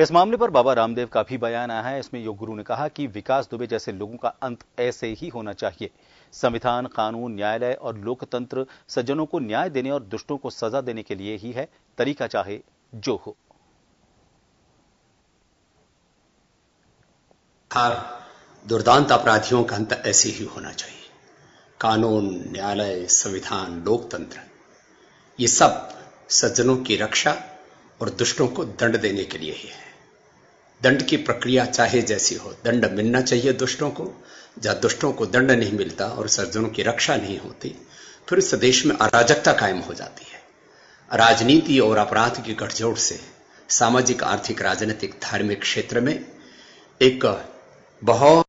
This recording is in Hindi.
इस मामले पर बाबा रामदेव का भी बयान आया है इसमें योग गुरु ने कहा कि विकास दुबे जैसे लोगों का अंत ऐसे ही होना चाहिए संविधान कानून न्यायालय और लोकतंत्र सज्जनों को न्याय देने और दुष्टों को सजा देने के लिए ही है तरीका चाहे जो हो दुर्दांत अपराधियों का अंत ऐसे ही होना चाहिए कानून न्यायालय संविधान लोकतंत्र ये सब सज्जनों की रक्षा और दुष्टों को दंड देने के लिए ही है दंड की प्रक्रिया चाहे जैसी हो दंड मिलना चाहिए दुष्टों को जब दुष्टों को दंड नहीं मिलता और सज्जनों की रक्षा नहीं होती फिर इस देश में अराजकता कायम हो जाती है राजनीति और अपराध की गठजोड़ से सामाजिक आर्थिक राजनीतिक धार्मिक क्षेत्र में एक बहुत